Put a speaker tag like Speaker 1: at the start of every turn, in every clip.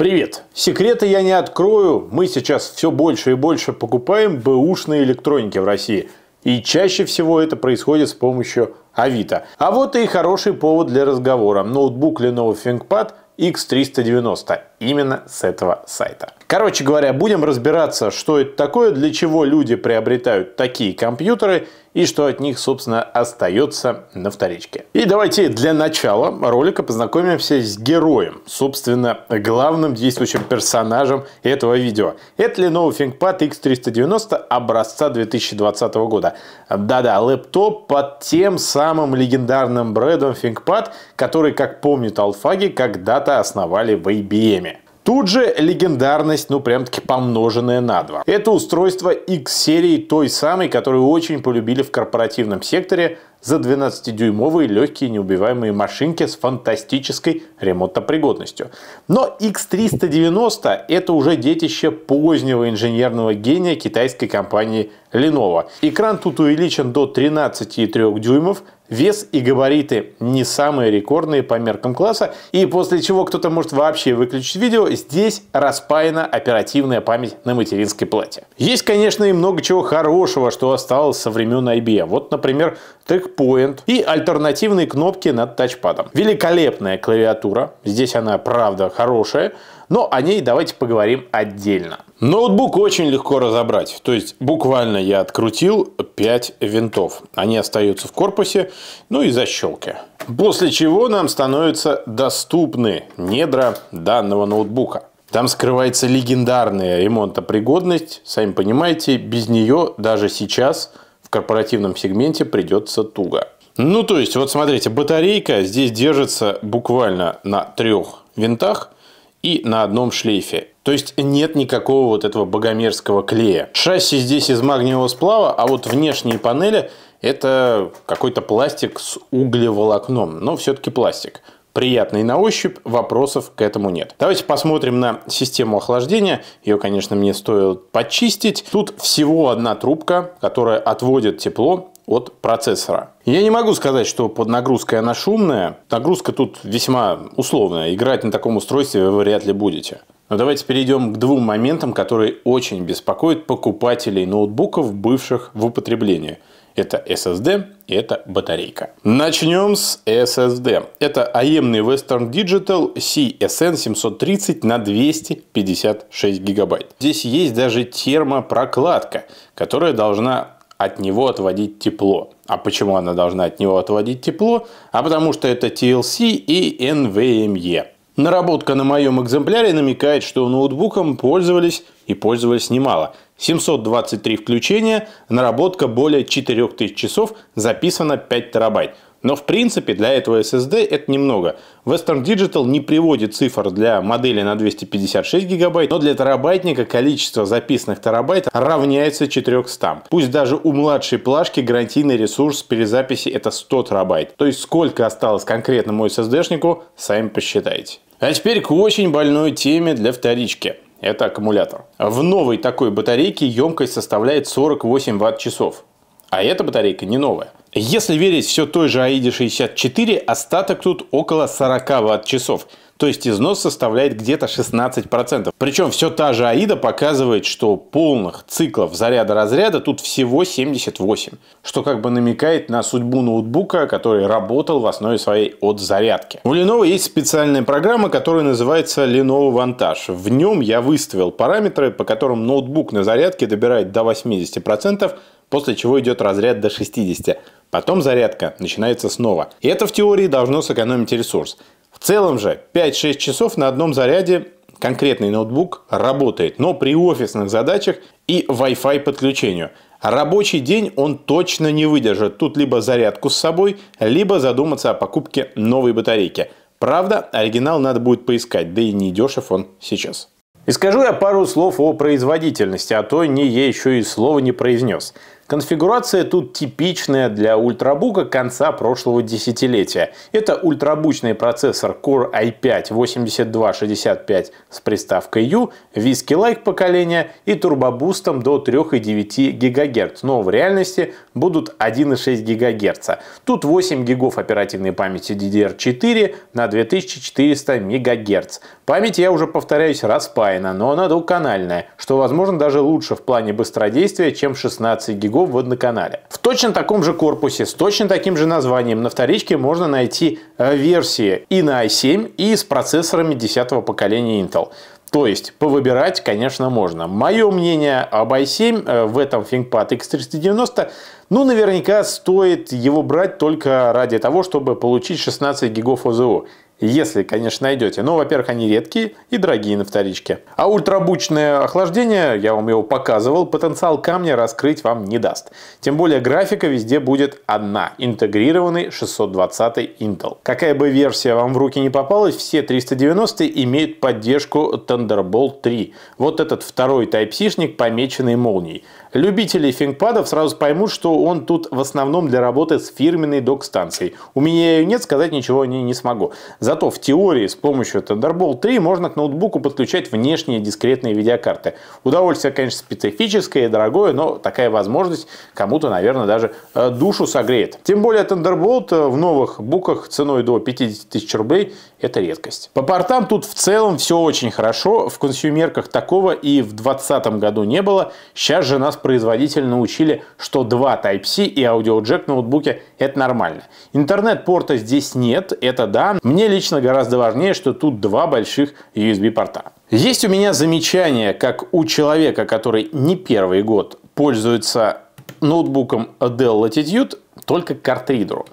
Speaker 1: Привет! Секреты я не открою. Мы сейчас все больше и больше покупаем бэушные электроники в России. И чаще всего это происходит с помощью Авито. А вот и хороший повод для разговора. Ноутбук Lenovo ThinkPad X390. Именно с этого сайта. Короче говоря, будем разбираться, что это такое, для чего люди приобретают такие компьютеры – и что от них, собственно, остается на вторичке. И давайте для начала ролика познакомимся с героем, собственно, главным действующим персонажем этого видео. Это Lenovo ThinkPad X390 образца 2020 года. Да-да, лэптоп под тем самым легендарным брендом ThinkPad, который, как помнит алфаги, когда-то основали в IBM. Тут же легендарность, ну прям-таки помноженная на два. Это устройство X-серии той самой, которую очень полюбили в корпоративном секторе за 12-дюймовые легкие неубиваемые машинки с фантастической ремонтопригодностью. Но X390 это уже детище позднего инженерного гения китайской компании Lenovo. Экран тут увеличен до 13,3 дюймов, Вес и габариты не самые рекордные по меркам класса, и после чего кто-то может вообще выключить видео, здесь распаяна оперативная память на материнской плате. Есть, конечно, и много чего хорошего, что осталось со времен IBM. Вот, например, TechPoint и альтернативные кнопки над тачпадом. Великолепная клавиатура, здесь она правда хорошая, но о ней давайте поговорим отдельно. Ноутбук очень легко разобрать. То есть буквально я открутил 5 винтов. Они остаются в корпусе, ну и защелки. После чего нам становятся доступны недра данного ноутбука. Там скрывается легендарная ремонтопригодность. Сами понимаете, без нее даже сейчас в корпоративном сегменте придется туго. Ну, то есть, вот смотрите, батарейка здесь держится буквально на трех винтах – и на одном шлейфе. То есть нет никакого вот этого богомерзкого клея. Шасси здесь из магниевого сплава, а вот внешние панели это какой-то пластик с углеволокном, но все-таки пластик. Приятный на ощупь, вопросов к этому нет. Давайте посмотрим на систему охлаждения. Ее, конечно, мне стоило почистить. Тут всего одна трубка, которая отводит тепло от процессора. Я не могу сказать, что под нагрузкой она шумная. Нагрузка тут весьма условная. Играть на таком устройстве вы вряд ли будете. Но давайте перейдем к двум моментам, которые очень беспокоят покупателей ноутбуков, бывших в употреблении. Это SSD и это батарейка. Начнем с SSD. Это AMD Western Digital CSN 730 на 256 гигабайт. Здесь есть даже термопрокладка, которая должна от него отводить тепло. А почему она должна от него отводить тепло? А потому что это TLC и NVMe. Наработка на моем экземпляре намекает, что ноутбуком пользовались и пользовались немало. 723 включения, наработка более 4000 часов, записано 5 терабайт. Но в принципе для этого SSD это немного. Western Digital не приводит цифр для модели на 256 гигабайт, но для терабайтника количество записанных терабайт равняется 400. Пусть даже у младшей плашки гарантийный ресурс перезаписи это 100 терабайт. То есть сколько осталось конкретно мой SSD-шнику, сами посчитайте. А теперь к очень больной теме для вторички. Это аккумулятор. В новой такой батарейке емкость составляет 48 ватт-часов. А эта батарейка не новая. Если верить все той же Аиде 64, остаток тут около 40 ватт-часов. То есть износ составляет где-то 16%. Причем все та же АИДа показывает, что полных циклов заряда-разряда тут всего 78, что как бы намекает на судьбу ноутбука, который работал в основе своей от зарядки. У Lenovo есть специальная программа, которая называется Lenovo Vantage. В нем я выставил параметры, по которым ноутбук на зарядке добирает до 80%, после чего идет разряд до 60%. Потом зарядка начинается снова. И это в теории должно сэкономить ресурс. В целом же 5-6 часов на одном заряде конкретный ноутбук работает, но при офисных задачах и Wi-Fi подключению. Рабочий день он точно не выдержит. Тут либо зарядку с собой, либо задуматься о покупке новой батарейки. Правда, оригинал надо будет поискать, да и не дешев он сейчас. И скажу я пару слов о производительности, а то не я еще и слова не произнес. Конфигурация тут типичная для ультрабука конца прошлого десятилетия. Это ультрабучный процессор Core i5-8265 с приставкой U, виски-лайк поколения и турбобустом до 3,9 ГГц, но в реальности будут 1,6 ГГц. Тут 8 гигов оперативной памяти DDR4 на 2400 МГц. Память, я уже повторяюсь, распаяна, но она двухканальная, что возможно даже лучше в плане быстродействия, чем 16 гигов его в В точно таком же корпусе, с точно таким же названием на вторичке можно найти э, версии и на i7, и с процессорами 10 поколения Intel. То есть повыбирать, конечно, можно. Мое мнение об i7 э, в этом ThinkPad X390, ну, наверняка стоит его брать только ради того, чтобы получить 16 гигов ОЗУ если, конечно, найдете. Но, во-первых, они редкие и дорогие на вторичке. А ультрабучное охлаждение, я вам его показывал, потенциал камня раскрыть вам не даст. Тем более графика везде будет одна, интегрированный 620 Intel. Какая бы версия вам в руки не попалась, все 390 имеют поддержку Thunderbolt 3. Вот этот второй type помеченный молнией. Любители фингпадов сразу поймут, что он тут в основном для работы с фирменной док-станцией. У меня ее нет, сказать ничего не, не смогу. Зато в теории с помощью Thunderbolt 3 можно к ноутбуку подключать внешние дискретные видеокарты. Удовольствие, конечно, специфическое и дорогое, но такая возможность кому-то, наверное, даже э, душу согреет. Тем более Thunderbolt э, в новых буках ценой до 50 тысяч рублей – это редкость. По портам тут в целом все очень хорошо. В консюмерках такого и в 2020 году не было. Сейчас же нас производитель научили, что два Type-C и аудиоджек в ноутбуке – это нормально. Интернет-порта здесь нет, это да. Мне лично лично гораздо важнее, что тут два больших USB-порта. Есть у меня замечание, как у человека, который не первый год пользуется ноутбуком Dell Latitude, только картридеру.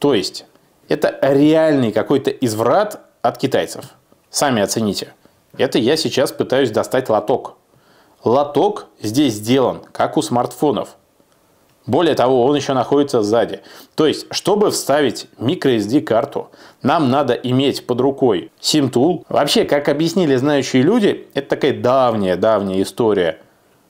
Speaker 1: То есть, это реальный какой-то изврат от китайцев. Сами оцените. Это я сейчас пытаюсь достать лоток. Лоток здесь сделан, как у смартфонов – более того, он еще находится сзади. То есть, чтобы вставить microSD-карту, нам надо иметь под рукой SIM-тул. Вообще, как объяснили знающие люди, это такая давняя-давняя история.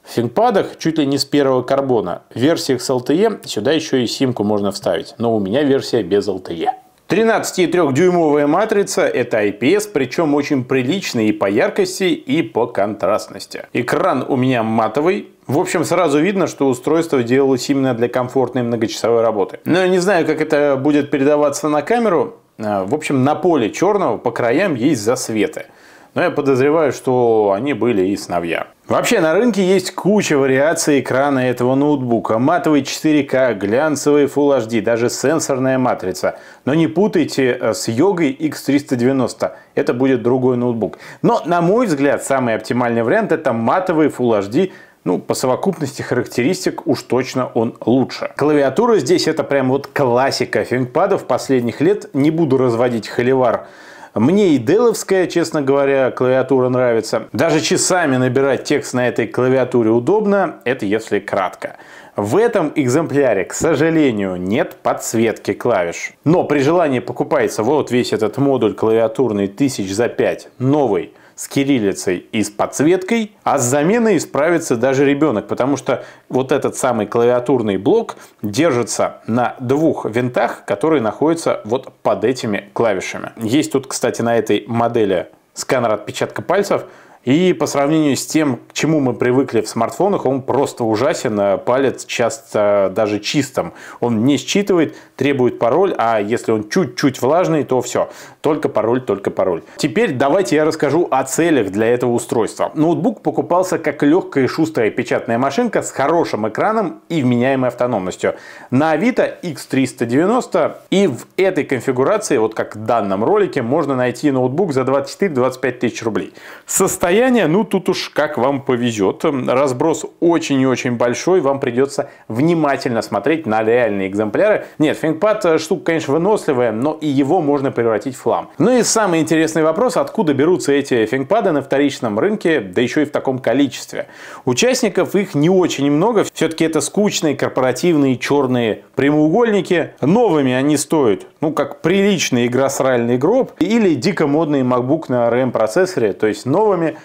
Speaker 1: В финпадах чуть ли не с первого карбона. В версиях с LTE сюда еще и симку можно вставить. Но у меня версия без LTE. 13,3-дюймовая матрица – это IPS, причем очень приличный и по яркости, и по контрастности. Экран у меня матовый, в общем, сразу видно, что устройство делалось именно для комфортной многочасовой работы. Но я не знаю, как это будет передаваться на камеру. А, в общем, на поле черного по краям есть засветы но я подозреваю, что они были и сновья. Вообще на рынке есть куча вариаций экрана этого ноутбука. Матовый 4К, глянцевый Full HD, даже сенсорная матрица. Но не путайте э, с Yogой X390. Это будет другой ноутбук. Но, на мой взгляд, самый оптимальный вариант это матовый Full HD ну, по совокупности характеристик уж точно он лучше. Клавиатура здесь это прям вот классика фингпадов последних лет. Не буду разводить холивар мне и деловская, честно говоря, клавиатура нравится. Даже часами набирать текст на этой клавиатуре удобно, это если кратко. В этом экземпляре, к сожалению, нет подсветки клавиш. Но при желании покупается вот весь этот модуль клавиатурный тысяч за 5, новый с кириллицей и с подсветкой, а с заменой справится даже ребенок, потому что вот этот самый клавиатурный блок держится на двух винтах, которые находятся вот под этими клавишами. Есть тут, кстати, на этой модели сканер отпечатка пальцев, и по сравнению с тем, к чему мы привыкли в смартфонах, он просто ужасен. А палец часто даже чистым. Он не считывает, требует пароль, а если он чуть-чуть влажный, то все. Только пароль, только пароль. Теперь давайте я расскажу о целях для этого устройства. Ноутбук покупался как легкая и шустрая печатная машинка с хорошим экраном и вменяемой автономностью. На Авито X390 и в этой конфигурации, вот как в данном ролике, можно найти ноутбук за 24-25 тысяч рублей. Состояние расстояние, ну тут уж как вам повезет. Разброс очень и очень большой, вам придется внимательно смотреть на реальные экземпляры. Нет, фингпад э, штука, конечно, выносливая, но и его можно превратить в хлам. Ну и самый интересный вопрос, откуда берутся эти фингпады на вторичном рынке, да еще и в таком количестве. Участников их не очень много, все-таки это скучные корпоративные черные прямоугольники. Новыми они стоят, ну как приличный игросральный гроб или дико модный MacBook на RM процессоре, то есть новыми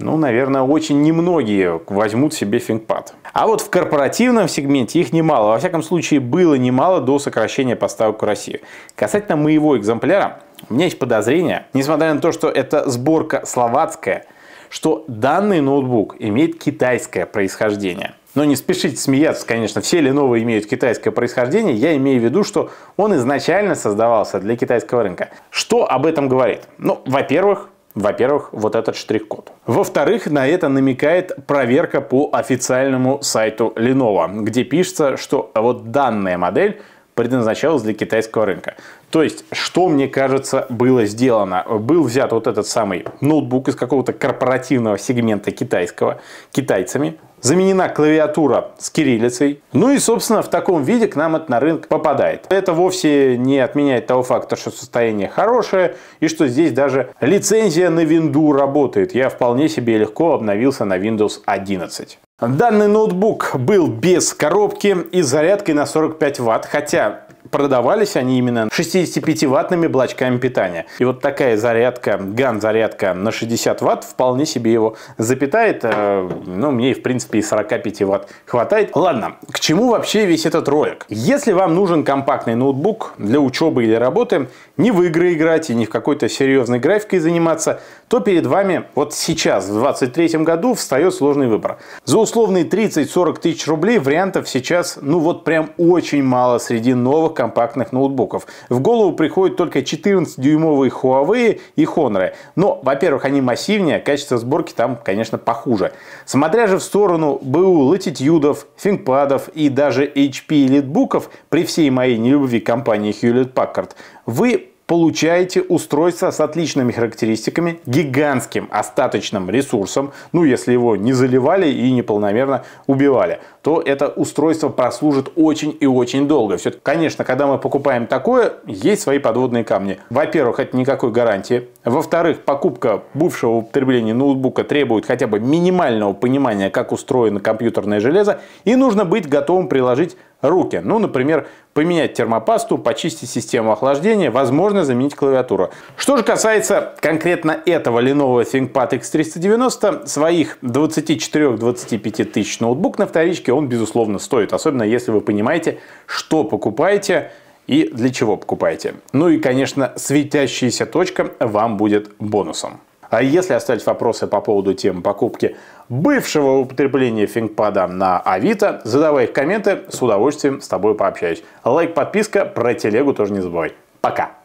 Speaker 1: ну, наверное, очень немногие возьмут себе ThinkPad. А вот в корпоративном сегменте их немало. Во всяком случае, было немало до сокращения поставок в Россию. Касательно моего экземпляра, у меня есть подозрение, несмотря на то, что это сборка словацкая, что данный ноутбук имеет китайское происхождение. Но не спешите смеяться, конечно, все Lenovo имеют китайское происхождение. Я имею в виду, что он изначально создавался для китайского рынка. Что об этом говорит? Ну, во-первых, во-первых, вот этот штрих-код. Во-вторых, на это намекает проверка по официальному сайту Lenovo, где пишется, что вот данная модель предназначалась для китайского рынка. То есть, что, мне кажется, было сделано? Был взят вот этот самый ноутбук из какого-то корпоративного сегмента китайского китайцами, заменена клавиатура с кириллицей. Ну и, собственно, в таком виде к нам это на рынок попадает. Это вовсе не отменяет того факта, что состояние хорошее и что здесь даже лицензия на винду работает. Я вполне себе легко обновился на Windows 11. Данный ноутбук был без коробки и зарядкой на 45 Вт, хотя продавались они именно 65-ваттными блочками питания. И вот такая зарядка, ган-зарядка на 60 ватт вполне себе его запитает. Э, ну, мне, в принципе, и 45 ватт хватает. Ладно, к чему вообще весь этот ролик? Если вам нужен компактный ноутбук для учебы или работы, не в игры играть и не в какой-то серьезной графикой заниматься, то перед вами вот сейчас, в 2023 году, встает сложный выбор. За условные 30-40 тысяч рублей вариантов сейчас, ну вот прям очень мало среди новых тяжелых компактных ноутбуков. В голову приходят только 14-дюймовые Huawei и Honor. Но, во-первых, они массивнее, качество сборки там, конечно, похуже. Смотря же в сторону БУ Latitude, ThinkPad и даже HP Elitebook, при всей моей нелюбви компании Hewlett Packard, вы получаете устройство с отличными характеристиками, гигантским остаточным ресурсом, ну если его не заливали и неполномерно убивали, то это устройство прослужит очень и очень долго. Все, конечно, когда мы покупаем такое, есть свои подводные камни. Во-первых, это никакой гарантии. Во-вторых, покупка бывшего употребления ноутбука требует хотя бы минимального понимания, как устроено компьютерное железо, и нужно быть готовым приложить руки. Ну, например, поменять термопасту, почистить систему охлаждения, возможно, заменить клавиатуру. Что же касается конкретно этого Lenovo ThinkPad X390, своих 24-25 тысяч ноутбук на вторичке он, безусловно, стоит. Особенно, если вы понимаете, что покупаете и для чего покупаете. Ну и, конечно, светящаяся точка вам будет бонусом. А если остались вопросы по поводу темы покупки бывшего употребления фингпада на Авито, задавай их комменты, с удовольствием с тобой пообщаюсь. Лайк, подписка, про телегу тоже не забывай. Пока!